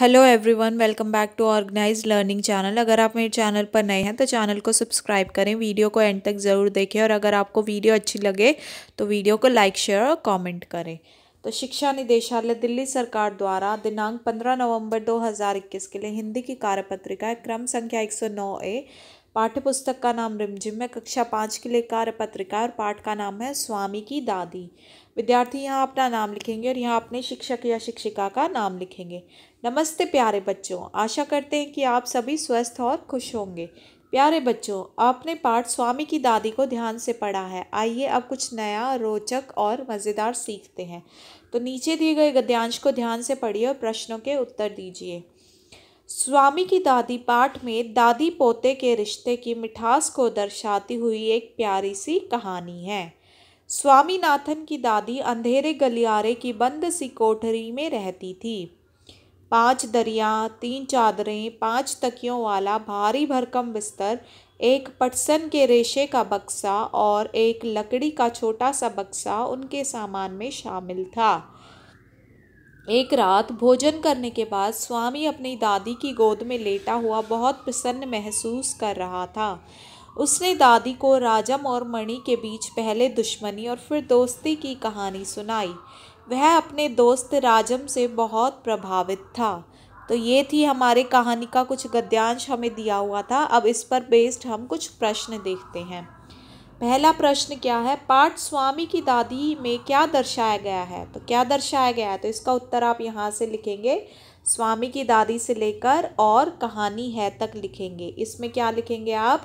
hello everyone welcome back to organize learning channel अगर आप मेरे चैनल पर नए हैं तो चैनल को सब्सक्राइब करें वीडियो को एंड तक ज़रूर देखें और अगर आपको वीडियो अच्छी लगे तो वीडियो को लाइक शेयर और कमेंट करें तो शिक्षा निदेशालय दिल्ली सरकार द्वारा दिनांक 15 नवंबर 2021 के लिए हिंदी की कार्यपत्रिका क्रम संख्या एक ए पाठ्यपुस्तक का नाम रिमझिम है कक्षा पाँच के लिए कार्यपत्रिका और पाठ का नाम है स्वामी की दादी विद्यार्थी यहाँ अपना नाम लिखेंगे और यहाँ अपने शिक्षक या शिक्षिका का नाम लिखेंगे नमस्ते प्यारे बच्चों आशा करते हैं कि आप सभी स्वस्थ और खुश होंगे प्यारे बच्चों आपने पाठ स्वामी की दादी को ध्यान से पढ़ा है आइए अब कुछ नया रोचक और मज़ेदार सीखते हैं तो नीचे दिए गए गद्यांश को ध्यान से पढ़िए और प्रश्नों के उत्तर दीजिए स्वामी की दादी पाठ में दादी पोते के रिश्ते की मिठास को दर्शाती हुई एक प्यारी सी कहानी है स्वामीनाथन की दादी अंधेरे गलियारे की बंद सी कोठरी में रहती थी पांच दरिया तीन चादरें पांच तकियों वाला भारी भरकम बिस्तर एक पटसन के रेशे का बक्सा और एक लकड़ी का छोटा सा बक्सा उनके सामान में शामिल था एक रात भोजन करने के बाद स्वामी अपनी दादी की गोद में लेटा हुआ बहुत प्रसन्न महसूस कर रहा था उसने दादी को राजम और मणि के बीच पहले दुश्मनी और फिर दोस्ती की कहानी सुनाई वह अपने दोस्त राजम से बहुत प्रभावित था तो ये थी हमारे कहानी का कुछ गद्यांश हमें दिया हुआ था अब इस पर बेस्ड हम कुछ प्रश्न देखते हैं पहला प्रश्न क्या है पाठ स्वामी की दादी में क्या दर्शाया गया है तो क्या दर्शाया गया है तो इसका उत्तर आप यहाँ से लिखेंगे स्वामी की दादी से लेकर और कहानी है तक लिखेंगे इसमें क्या लिखेंगे आप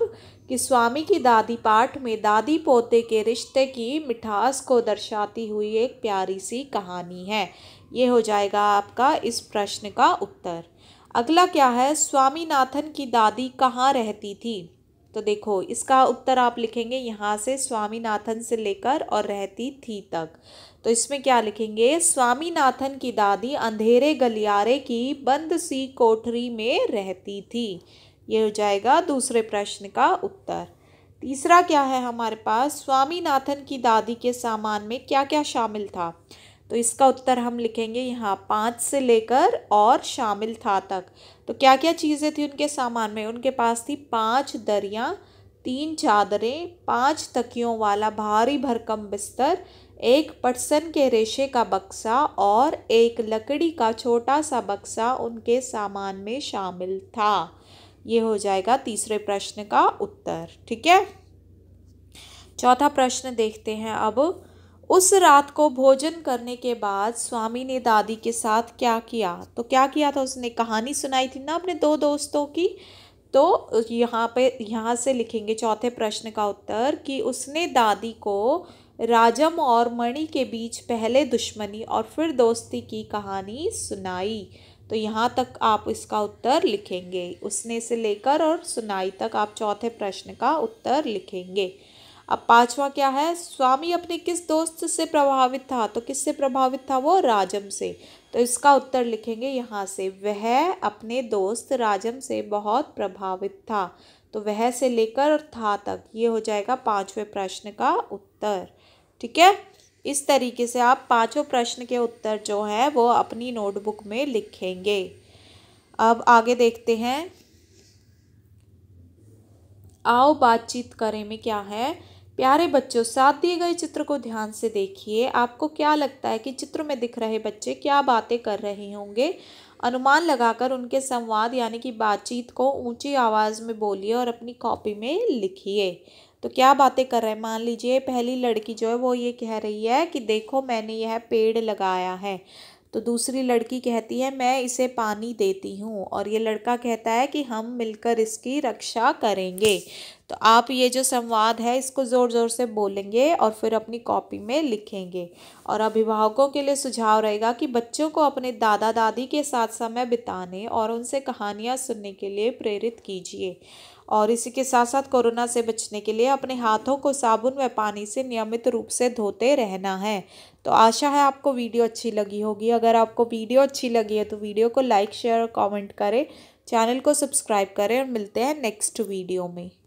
कि स्वामी की दादी पाठ में दादी पोते के रिश्ते की मिठास को दर्शाती हुई एक प्यारी सी कहानी है ये हो जाएगा आपका इस प्रश्न का उत्तर अगला क्या है स्वामीनाथन की दादी कहाँ रहती थी तो देखो इसका उत्तर आप लिखेंगे यहाँ से स्वामीनाथन से लेकर और रहती थी तक तो इसमें क्या लिखेंगे स्वामीनाथन की दादी अंधेरे गलियारे की बंद सी कोठरी में रहती थी ये हो जाएगा दूसरे प्रश्न का उत्तर तीसरा क्या है हमारे पास स्वामीनाथन की दादी के सामान में क्या क्या शामिल था तो इसका उत्तर हम लिखेंगे यहाँ पाँच से लेकर और शामिल था तक तो क्या क्या चीज़ें थी उनके सामान में उनके पास थी पाँच दरियाँ तीन चादरें पाँच तकियों वाला भारी भरकम बिस्तर एक पटसन के रेशे का बक्सा और एक लकड़ी का छोटा सा बक्सा उनके सामान में शामिल था ये हो जाएगा तीसरे प्रश्न का उत्तर ठीक है चौथा प्रश्न देखते हैं अब उस रात को भोजन करने के बाद स्वामी ने दादी के साथ क्या किया तो क्या किया था उसने कहानी सुनाई थी ना अपने दो दोस्तों की तो यहाँ पे यहाँ से लिखेंगे चौथे प्रश्न का उत्तर कि उसने दादी को राजम और मणि के बीच पहले दुश्मनी और फिर दोस्ती की कहानी सुनाई तो यहाँ तक आप इसका उत्तर लिखेंगे उसने से लेकर और सुनाई तक आप चौथे प्रश्न का उत्तर लिखेंगे अब पांचवा क्या है स्वामी अपने किस दोस्त से प्रभावित था तो किससे प्रभावित था वो राजम से तो इसका उत्तर लिखेंगे यहाँ से वह अपने दोस्त राजम से बहुत प्रभावित था तो वह से लेकर और था तक ये हो जाएगा पाँचवें प्रश्न का उत्तर ठीक है इस तरीके से आप पांचों प्रश्न के उत्तर जो है वो अपनी नोटबुक में लिखेंगे अब आगे देखते हैं आओ बातचीत करें में क्या है प्यारे बच्चों साथ दिए गए चित्र को ध्यान से देखिए आपको क्या लगता है कि चित्र में दिख रहे बच्चे क्या बातें कर रहे होंगे अनुमान लगाकर उनके संवाद यानी कि बातचीत को ऊंची आवाज़ में बोलिए और अपनी कॉपी में लिखिए तो क्या बातें कर रहे हैं मान लीजिए पहली लड़की जो है वो ये कह रही है कि देखो मैंने यह पेड़ लगाया है तो दूसरी लड़की कहती है मैं इसे पानी देती हूँ और ये लड़का कहता है कि हम मिलकर इसकी रक्षा करेंगे तो आप ये जो संवाद है इसको ज़ोर ज़ोर से बोलेंगे और फिर अपनी कॉपी में लिखेंगे और अभिभावकों के लिए सुझाव रहेगा कि बच्चों को अपने दादा दादी के साथ समय बिताने और उनसे कहानियाँ सुनने के लिए प्रेरित कीजिए और इसी के साथ साथ कोरोना से बचने के लिए अपने हाथों को साबुन व पानी से नियमित रूप से धोते रहना है तो आशा है आपको वीडियो अच्छी लगी होगी अगर आपको वीडियो अच्छी लगी है तो वीडियो को लाइक शेयर और कॉमेंट करें चैनल को सब्सक्राइब करें और मिलते हैं नेक्स्ट वीडियो में